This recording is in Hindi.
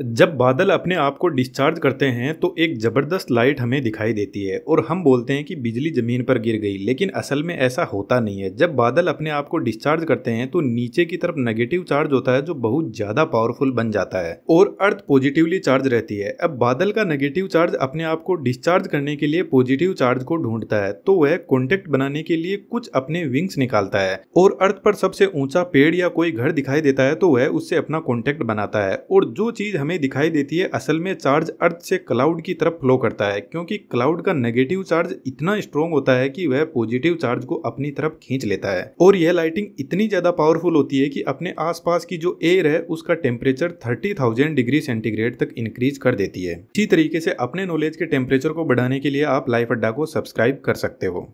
जब बादल अपने आप को डिस्चार्ज करते हैं तो एक ज़बरदस्त लाइट हमें दिखाई देती है और हम बोलते हैं कि बिजली ज़मीन पर गिर गई लेकिन असल में ऐसा होता नहीं है जब बादल अपने आप को डिस्चार्ज करते हैं तो नीचे की तरफ नेगेटिव चार्ज होता है जो बहुत ज़्यादा पावरफुल बन जाता है और अर्थ पॉजिटिवली चार्ज रहती है अब बादल का नेगेटिव चार्ज अपने आप को डिस्चार्ज करने के लिए पॉजिटिव चार्ज को ढूंढता है तो वह कॉन्टेक्ट बनाने के लिए कुछ अपने विंग्स निकालता है और अर्थ पर सबसे ऊंचा पेड़ या कोई घर दिखाई देता है तो वह उससे अपना कॉन्टेक्ट बनाता है और जो चीज़ हमें दिखाई देती है असल में चार्ज अर्थ से क्लाउड की तरफ फ्लो करता है क्योंकि क्लाउड का नेगेटिव चार्ज इतना स्ट्रोंग होता है कि वह पॉजिटिव चार्ज को अपनी तरफ खींच लेता है और यह लाइटिंग इतनी ज्यादा पावरफुल होती है कि अपने आसपास की जो एयर है उसका टेम्परेचर थर्टी डिग्री सेंटीग्रेड तक इंक्रीज कर देती है इसी तरीके से अपने नॉलेज के टेम्परेचर को बढ़ाने के लिए आप लाइफ अड्डा को सब्सक्राइब कर सकते हो